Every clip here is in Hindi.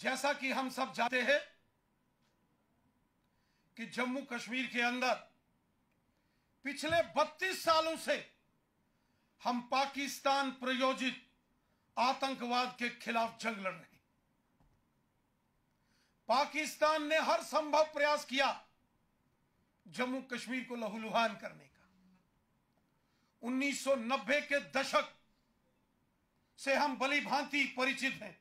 जैसा कि हम सब जानते हैं कि जम्मू कश्मीर के अंदर पिछले 32 सालों से हम पाकिस्तान प्रयोजित आतंकवाद के खिलाफ जंग लड़ रहे हैं पाकिस्तान ने हर संभव प्रयास किया जम्मू कश्मीर को लहूलुहान करने का 1990 के दशक से हम भली भांति परिचित हैं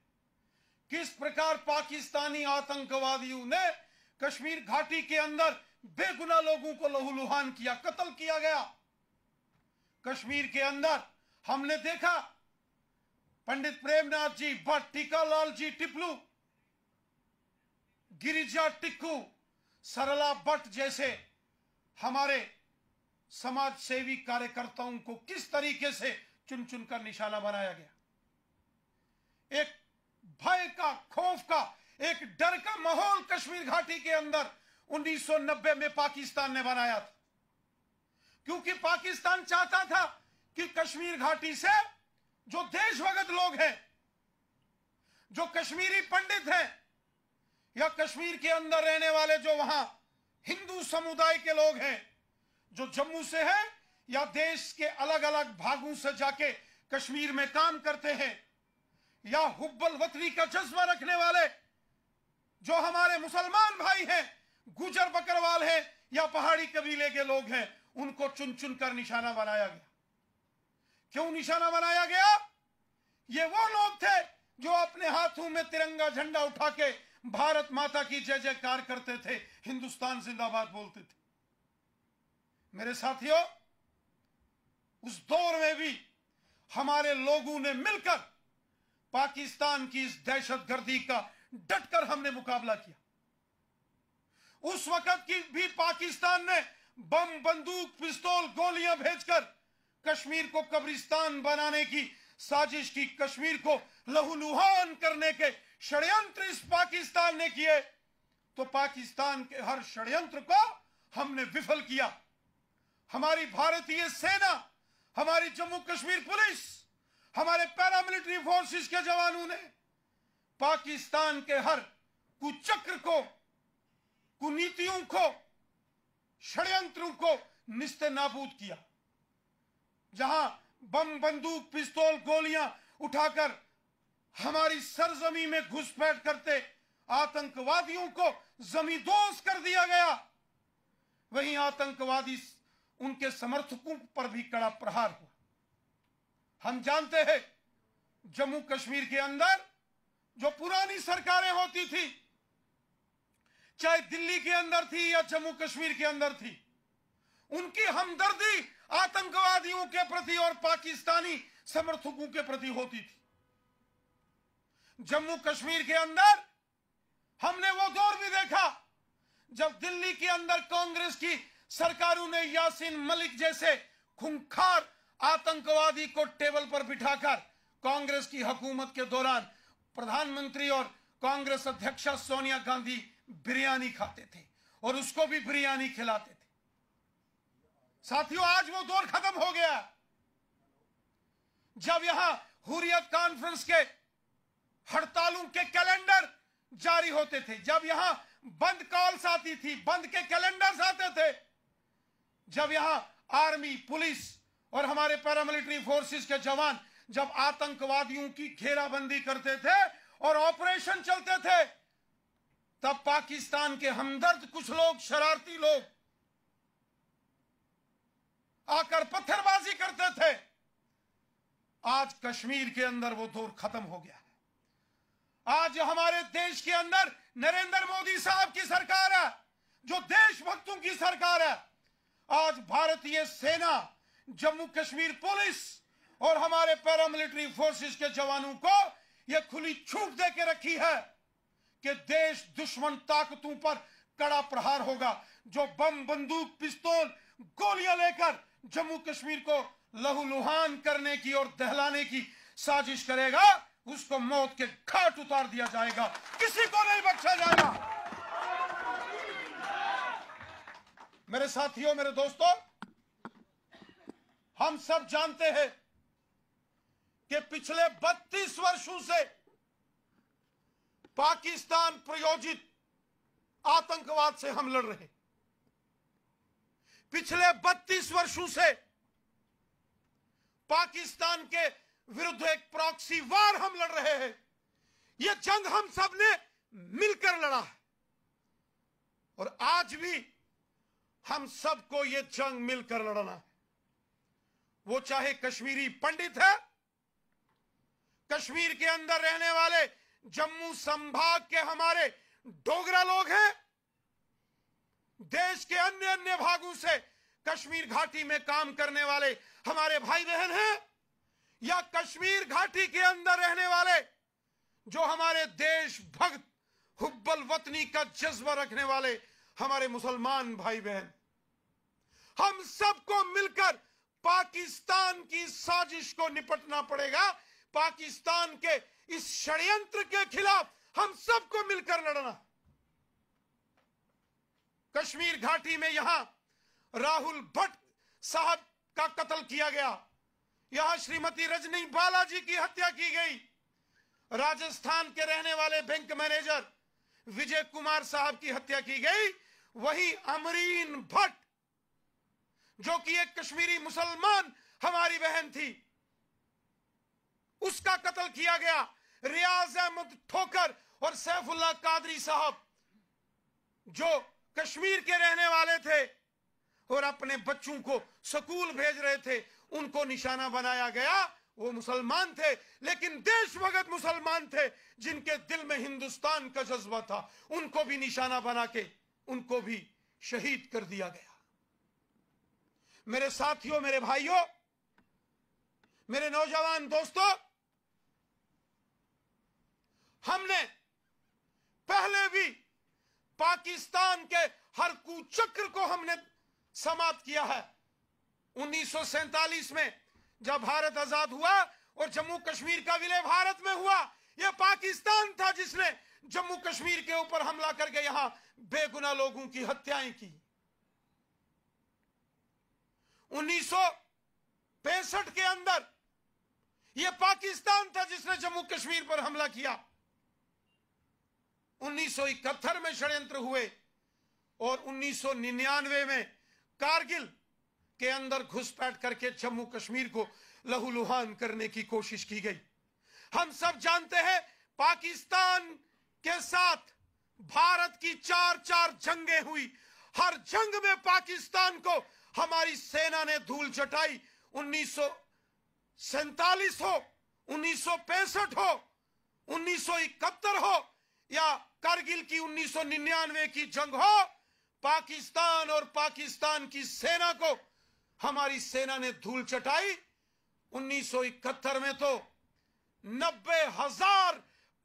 किस प्रकार पाकिस्तानी आतंकवादियों ने कश्मीर घाटी के अंदर बेगुना लोगों को लहूलुहान किया कत्ल किया गया कश्मीर के अंदर हमने देखा पंडित प्रेमनाथ जी भट्ट टीकालाल जी टिपलू गिरिजा टिक्कू सरला भट्ट जैसे हमारे समाज सेवी कार्यकर्ताओं को किस तरीके से चुन चुनकर निशाना बनाया गया एक भय का खौफ का एक डर का माहौल कश्मीर घाटी के अंदर 1990 में पाकिस्तान ने बनाया था क्योंकि पाकिस्तान चाहता था कि कश्मीर घाटी से जो देशभगत लोग हैं जो कश्मीरी पंडित हैं या कश्मीर के अंदर रहने वाले जो वहां हिंदू समुदाय के लोग हैं जो जम्मू से हैं या देश के अलग अलग भागों से जाके कश्मीर में काम करते हैं या हुब्बल वतनी का जज्बा रखने वाले जो हमारे मुसलमान भाई हैं गुजर बकरवाल हैं या पहाड़ी कबीले के लोग हैं उनको चुन चुन कर निशाना बनाया गया क्यों निशाना बनाया गया ये वो लोग थे जो अपने हाथों में तिरंगा झंडा उठा के भारत माता की जय जयकार करते थे हिंदुस्तान जिंदाबाद बोलते थे मेरे साथियों उस दौर में भी हमारे लोगों ने मिलकर पाकिस्तान की इस दहशतगर्दी का डटकर हमने मुकाबला किया उस वक्त की भी पाकिस्तान ने बम बंदूक पिस्तौल गोलियां भेजकर कश्मीर को कब्रिस्तान बनाने की साजिश की कश्मीर को लहूलुहान करने के षड्यंत्र इस पाकिस्तान ने किए तो पाकिस्तान के हर षड्यंत्र को हमने विफल किया हमारी भारतीय सेना हमारी जम्मू कश्मीर पुलिस हमारे पैरामिलिट्री फोर्सेस के जवानों ने पाकिस्तान के हर कुचक्र को कुनीतियों को षड्यंत्रों को निस्त नाबूद किया जहां बम बंदूक पिस्तौल गोलियां उठाकर हमारी सरजमी में घुसपैठ करते आतंकवादियों को जमींदोज कर दिया गया वहीं आतंकवादी उनके समर्थकों पर भी कड़ा प्रहार हुआ हम जानते हैं जम्मू कश्मीर के अंदर जो पुरानी सरकारें होती थी चाहे दिल्ली के अंदर थी या जम्मू कश्मीर के अंदर थी उनकी हमदर्दी आतंकवादियों के प्रति और पाकिस्तानी समर्थकों के प्रति होती थी जम्मू कश्मीर के अंदर हमने वो दौर भी देखा जब दिल्ली के अंदर कांग्रेस की सरकारों ने यासीन मलिक जैसे खुंखार आतंकवादी को टेबल पर बिठाकर कांग्रेस की हुकूमत के दौरान प्रधानमंत्री और कांग्रेस अध्यक्षा सोनिया गांधी बिरयानी खाते थे और उसको भी बिरयानी खिलाते थे साथियों आज वो दौर खत्म हो गया जब यहां हुरियत कॉन्फ्रेंस के हड़तालों के कैलेंडर जारी होते थे जब यहां बंद कॉल्स आती थी बंद के कैलेंडर्स आते थे जब यहां आर्मी पुलिस और हमारे पैरामिलिट्री फोर्सेस के जवान जब आतंकवादियों की घेराबंदी करते थे और ऑपरेशन चलते थे तब पाकिस्तान के हमदर्द कुछ लोग शरारती लोग आकर पत्थरबाजी करते थे आज कश्मीर के अंदर वो दौर खत्म हो गया है आज हमारे देश के अंदर नरेंद्र मोदी साहब की सरकार है जो देशभक्तों की सरकार है आज भारतीय सेना जम्मू कश्मीर पुलिस और हमारे पैरामिलिट्री फोर्सेस के जवानों को यह खुली छूट दे के रखी है कि देश दुश्मन ताकतों पर कड़ा प्रहार होगा जो बम बंदूक पिस्तौल गोलियां लेकर जम्मू कश्मीर को लहूलुहान करने की और दहलाने की साजिश करेगा उसको मौत के घाट उतार दिया जाएगा किसी को नहीं बख्शा जाएगा मेरे साथियों मेरे दोस्तों हम सब जानते हैं कि पिछले 32 वर्षों से पाकिस्तान प्रयोजित आतंकवाद से हम लड़ रहे पिछले 32 वर्षों से पाकिस्तान के विरुद्ध एक प्रॉक्सी वार हम लड़ रहे हैं यह जंग हम सब ने मिलकर लड़ा है और आज भी हम सबको यह जंग मिलकर लड़ना है वो चाहे कश्मीरी पंडित है कश्मीर के अंदर रहने वाले जम्मू संभाग के हमारे डोगरा लोग हैं देश के अन्य अन्य भागों से कश्मीर घाटी में काम करने वाले हमारे भाई बहन हैं या कश्मीर घाटी के अंदर रहने वाले जो हमारे देश भक्त हुब्बल वतनी का जज्बा रखने वाले हमारे मुसलमान भाई बहन हम सबको मिलकर पाकिस्तान की साजिश को निपटना पड़ेगा पाकिस्तान के इस षड्यंत्र के खिलाफ हम सबको मिलकर लड़ना कश्मीर घाटी में यहां राहुल भट्ट साहब का कत्ल किया गया यहां श्रीमती रजनी बालाजी की हत्या की गई राजस्थान के रहने वाले बैंक मैनेजर विजय कुमार साहब की हत्या की गई वही अमरीन भट्ट जो कि एक कश्मीरी मुसलमान हमारी बहन थी उसका कत्ल किया गया रियाज अहमद ठोकर और सैफुल्ला कादरी साहब जो कश्मीर के रहने वाले थे और अपने बच्चों को स्कूल भेज रहे थे उनको निशाना बनाया गया वो मुसलमान थे लेकिन देशभगत मुसलमान थे जिनके दिल में हिंदुस्तान का जज्बा था उनको भी निशाना बना के उनको भी शहीद कर दिया गया मेरे साथियों मेरे भाइयों मेरे नौजवान दोस्तों हमने पहले भी पाकिस्तान के हर कुचक्र को हमने समाप्त किया है उन्नीस में जब भारत आजाद हुआ और जम्मू कश्मीर का विलय भारत में हुआ यह पाकिस्तान था जिसने जम्मू कश्मीर के ऊपर हमला करके यहां बेगुना लोगों की हत्याएं की उन्नीस के अंदर यह पाकिस्तान था जिसने जम्मू कश्मीर पर हमला किया उन्नीस में षड्यंत्र हुए और 1999 में कारगिल के अंदर घुसपैठ करके जम्मू कश्मीर को लहूलुहान करने की कोशिश की गई हम सब जानते हैं पाकिस्तान के साथ भारत की चार चार जंगें हुई हर जंग में पाकिस्तान को हमारी सेना ने धूल चटाई उन्नीस सैतालीस हो उन्नीस हो उन्नीस हो या करगिल की 1999 की जंग हो पाकिस्तान और पाकिस्तान की सेना को हमारी सेना ने धूल चटाई उन्नीस में तो नब्बे हजार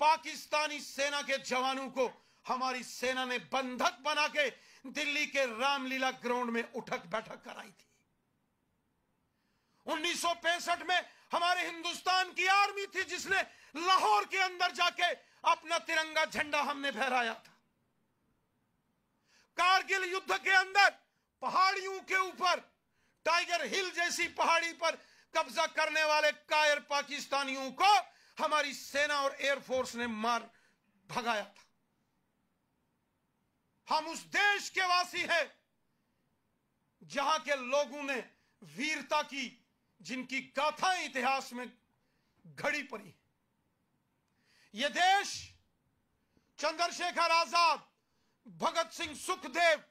पाकिस्तानी सेना के जवानों को हमारी सेना ने बंधक बना के दिल्ली के रामलीला ग्राउंड में उठक बैठक कराई थी उन्नीस में हमारे हिंदुस्तान की आर्मी थी जिसने लाहौर के अंदर जाके अपना तिरंगा झंडा हमने फहराया था कारगिल युद्ध के अंदर पहाड़ियों के ऊपर टाइगर हिल जैसी पहाड़ी पर कब्जा करने वाले कायर पाकिस्तानियों को हमारी सेना और एयरफोर्स ने मार भगाया था हम उस देश के वासी हैं जहां के लोगों ने वीरता की जिनकी गाथा इतिहास में घड़ी पड़ी है यह देश चंद्रशेखर आजाद भगत सिंह सुखदेव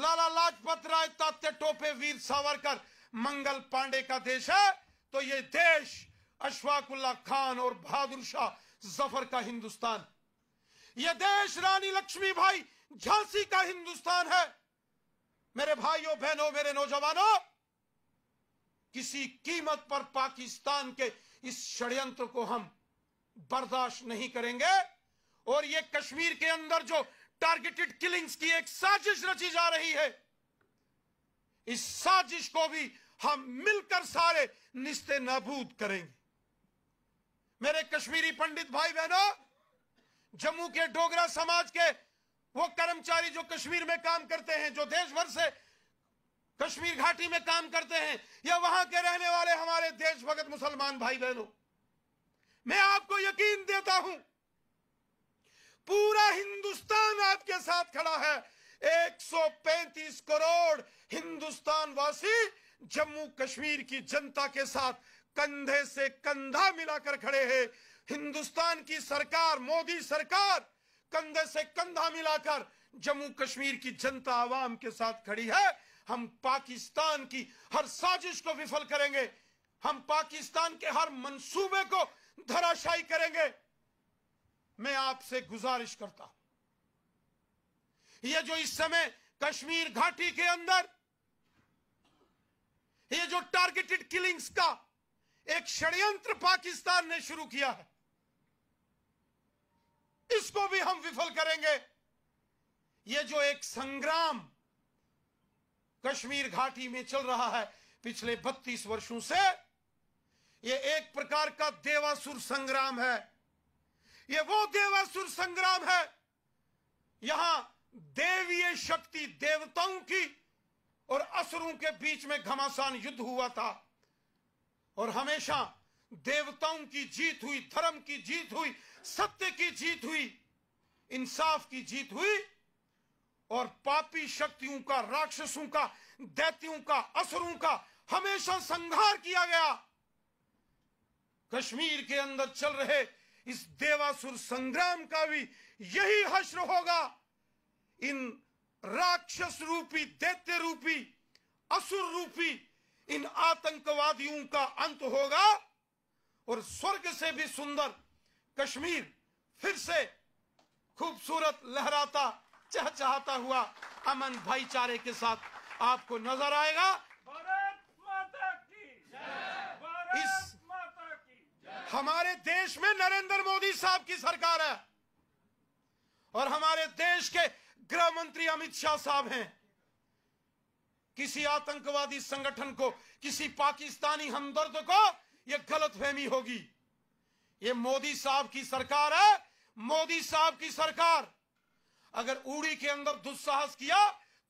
लाला लाजपत राय तात्य टोपे वीर सावरकर मंगल पांडे का देश है तो यह देश अशफाकुल्ला खान और बहादुर शाह जफर का हिंदुस्तान है यह देश रानी लक्ष्मी भाई झांसी का हिंदुस्तान है मेरे भाइयों बहनों मेरे नौजवानों किसी कीमत पर पाकिस्तान के इस षड्यंत्र को हम बर्दाश्त नहीं करेंगे और ये कश्मीर के अंदर जो टारगेटेड किलिंग्स की एक साजिश रची जा रही है इस साजिश को भी हम मिलकर सारे निस्ते नाबूद करेंगे मेरे कश्मीरी पंडित भाई बहनों जम्मू के डोगरा समाज के वो कर्मचारी जो कश्मीर में काम करते हैं जो देश भर से कश्मीर घाटी में काम करते हैं या वहां के रहने वाले हमारे देशभगत मुसलमान भाई बहनों मैं आपको यकीन देता हूं पूरा हिंदुस्तान आपके साथ खड़ा है 135 करोड़ हिंदुस्तान वासी जम्मू कश्मीर की जनता के साथ कंधे से कंधा मिलाकर खड़े हैं हिंदुस्तान की सरकार मोदी सरकार कंधे से कंधा मिलाकर जम्मू कश्मीर की जनता आवाम के साथ खड़ी है हम पाकिस्तान की हर साजिश को विफल करेंगे हम पाकिस्तान के हर मंसूबे को धराशायी करेंगे मैं आपसे गुजारिश करता हूं यह जो इस समय कश्मीर घाटी के अंदर यह जो टारगेटेड किलिंग्स का एक षड्यंत्र पाकिस्तान ने शुरू किया है इसको भी हम विफल करेंगे ये जो एक संग्राम कश्मीर घाटी में चल रहा है पिछले 32 वर्षों से ये एक प्रकार का देवासुर संग्राम है ये वो देवासुर संग्राम है यहां देवीय शक्ति देवताओं की और असुरों के बीच में घमासान युद्ध हुआ था और हमेशा देवताओं की जीत हुई धर्म की जीत हुई सत्य की जीत हुई इंसाफ की जीत हुई और पापी शक्तियों का राक्षसों का दैत्यों का असुरों का हमेशा संहार किया गया कश्मीर के अंदर चल रहे इस देवासुर संग्राम का भी यही हश्र होगा इन राक्षस रूपी दैत्य रूपी असुर रूपी इन आतंकवादियों का अंत होगा और स्वर्ग से भी सुंदर कश्मीर फिर से खूबसूरत लहराता चहचहाता हुआ अमन भाईचारे के साथ आपको नजर आएगा भारत माता की भारत इस माता की हमारे देश में नरेंद्र मोदी साहब की सरकार है और हमारे देश के गृह मंत्री अमित शाह साहब हैं किसी आतंकवादी संगठन को किसी पाकिस्तानी हमदर्द को ये गलत फहमी होगी ये मोदी साहब की सरकार है मोदी साहब की सरकार अगर उड़ी के अंदर दुस्साहस किया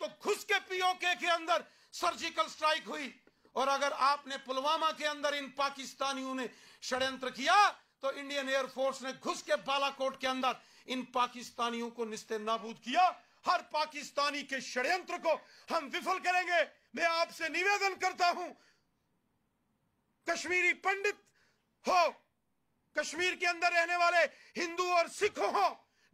तो खुश के पीओके के अंदर सर्जिकल स्ट्राइक हुई और अगर आपने पुलवामा के अंदर इन पाकिस्तानियों ने षड्यंत्र किया तो इंडियन एयरफोर्स ने घुस के बालाकोट के अंदर इन पाकिस्तानियों को निस्ते नाबूद किया हर पाकिस्तानी के षड्यंत्र को हम विफल करेंगे मैं आपसे निवेदन करता हूं कश्मीरी पंडित हो कश्मीर के अंदर रहने वाले हिंदू और सिख हो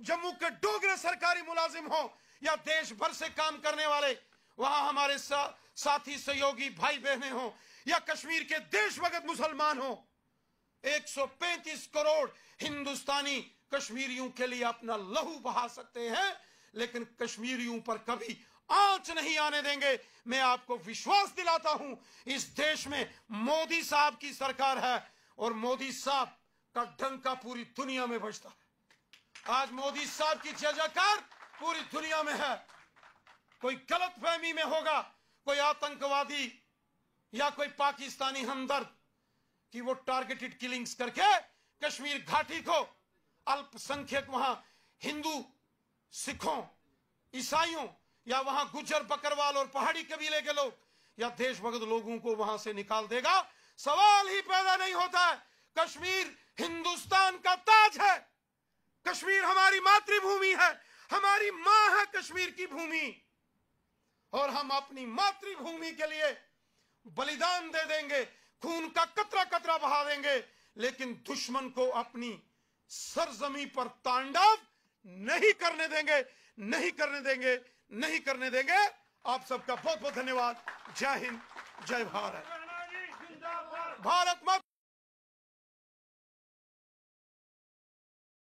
जम्मू के डोगरे सरकारी मुलाजिम हो या देश भर से काम करने वाले वहां हमारे सा, साथी सहयोगी भाई बहने हो या कश्मीर के देश भगत मुसलमान हो 135 करोड़ हिंदुस्तानी कश्मीरियों के लिए अपना लहू बहा सकते हैं लेकिन कश्मीरियों पर कभी आंच नहीं आने देंगे मैं आपको विश्वास दिलाता हूं इस देश में मोदी साहब की सरकार है और मोदी साहब का डंका पूरी दुनिया में बजता है आज मोदी साहब की जयजयकार पूरी दुनिया में है कोई गलत फहमी में होगा कोई आतंकवादी या कोई पाकिस्तानी हमदर्द कि वो टारगेटेड किलिंग्स करके कश्मीर घाटी को अल्पसंख्यक वहां हिंदू सिखों ईसाइयों या वहां गुजर बकरवाल और पहाड़ी कबीले के लोग या देशभक्त लोगों को वहां से निकाल देगा सवाल ही पैदा नहीं होता है कश्मीर हिंदुस्तान का ताज है कश्मीर हमारी मातृभूमि है हमारी मां है कश्मीर की भूमि और हम अपनी मातृभूमि के लिए बलिदान दे देंगे खून का कतरा कतरा बहा देंगे लेकिन दुश्मन को अपनी सरजमी पर तांडव नहीं करने देंगे नहीं करने देंगे नहीं करने देंगे आप सबका बहुत बहुत धन्यवाद जय हिंद जय भारत भारत मत